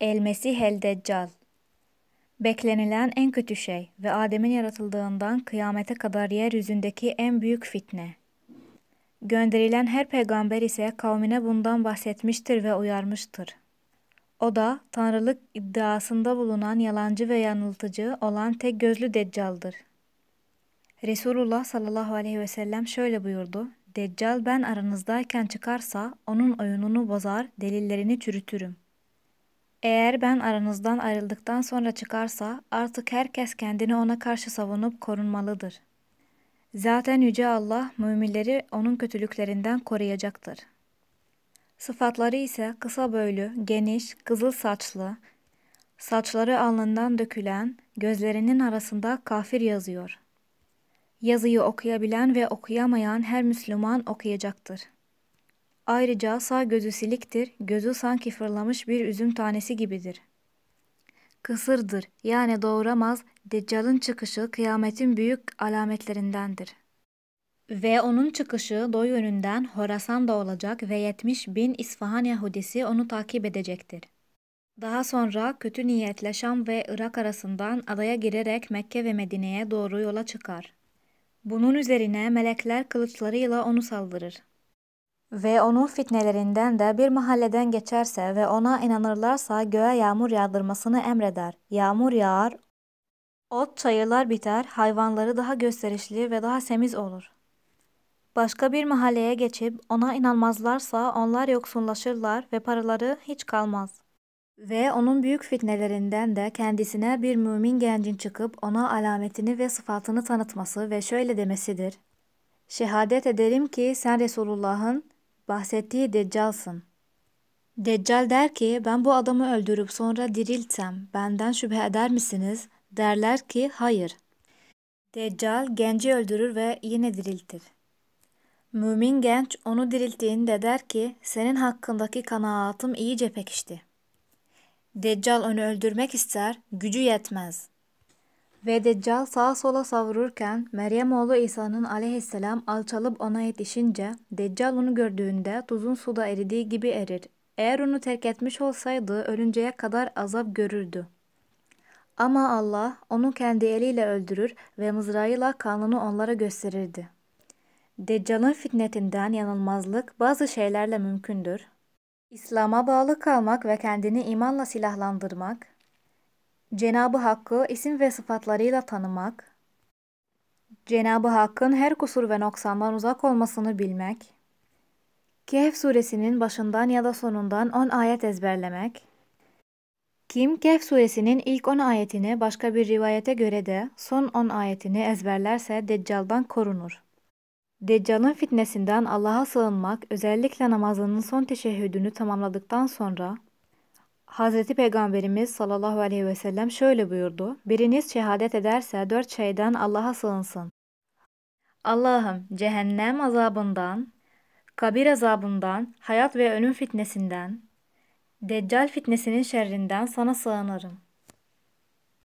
El-Mesih el-Deccal Beklenilen en kötü şey ve Adem'in yaratıldığından kıyamete kadar yeryüzündeki en büyük fitne. Gönderilen her peygamber ise kavmine bundan bahsetmiştir ve uyarmıştır. O da tanrılık iddiasında bulunan yalancı ve yanıltıcı olan tek gözlü Deccal'dır. Resulullah sallallahu aleyhi ve sellem şöyle buyurdu. Deccal ben aranızdayken çıkarsa onun oyununu bozar, delillerini çürütürüm. Eğer ben aranızdan ayrıldıktan sonra çıkarsa artık herkes kendini ona karşı savunup korunmalıdır. Zaten Yüce Allah müminleri onun kötülüklerinden koruyacaktır. Sıfatları ise kısa boylu, geniş, kızıl saçlı, saçları alnından dökülen, gözlerinin arasında kafir yazıyor. Yazıyı okuyabilen ve okuyamayan her Müslüman okuyacaktır. Ayrıca sağ gözü siliktir, gözü sanki fırlamış bir üzüm tanesi gibidir. Kısırdır yani doğuramaz, Deccal'ın çıkışı kıyametin büyük alametlerindendir. Ve onun çıkışı doğu yönünden Horasan'da olacak ve 70 bin İsfahan Yahudisi onu takip edecektir. Daha sonra kötü niyetle Şam ve Irak arasından adaya girerek Mekke ve Medine'ye doğru yola çıkar. Bunun üzerine melekler kılıçlarıyla onu saldırır. Ve onun fitnelerinden de bir mahalleden geçerse ve ona inanırlarsa göğe yağmur yağdırmasını emreder. Yağmur yağar, ot çayırlar biter, hayvanları daha gösterişli ve daha semiz olur. Başka bir mahalleye geçip ona inanmazlarsa onlar yoksunlaşırlar ve paraları hiç kalmaz. Ve onun büyük fitnelerinden de kendisine bir mümin gencin çıkıp ona alametini ve sıfatını tanıtması ve şöyle demesidir. Şehadet ederim ki sen Resulullah'ın bahsettiği Deccal'sın. Deccal der ki ben bu adamı öldürüp sonra diriltsem benden şüphe eder misiniz? Derler ki hayır. Deccal genci öldürür ve yine diriltir. Mümin genç onu dirilttiğinde der ki senin hakkındaki kanaatım iyice pekişti. Deccal onu öldürmek ister, gücü yetmez. Ve Deccal sağa sola savrurken Meryem oğlu İsa'nın aleyhisselam alçalıp ona yetişince Deccal onu gördüğünde tuzun suda eridiği gibi erir. Eğer onu terk etmiş olsaydı ölünceye kadar azap görürdü. Ama Allah onu kendi eliyle öldürür ve mızrağıyla kanını onlara gösterirdi. Deccal'ın fitnetinden yanılmazlık bazı şeylerle mümkündür. İslam'a bağlı kalmak ve kendini imanla silahlandırmak, Cenabı Hakk'ı isim ve sıfatlarıyla tanımak, Cenabı Hakk'ın her kusur ve noksandan uzak olmasını bilmek, Kehf suresinin başından ya da sonundan 10 ayet ezberlemek, kim Kehf suresinin ilk 10 ayetini başka bir rivayete göre de son 10 ayetini ezberlerse Deccal'dan korunur. Deccal'ın fitnesinden Allah'a sığınmak özellikle namazının son teşehhüdünü tamamladıktan sonra Hazreti Peygamberimiz sallallahu aleyhi ve sellem şöyle buyurdu. Biriniz şehadet ederse dört şeyden Allah'a sığınsın. Allah'ım cehennem azabından, kabir azabından, hayat ve ölüm fitnesinden, deccal fitnesinin şerrinden sana sığınırım.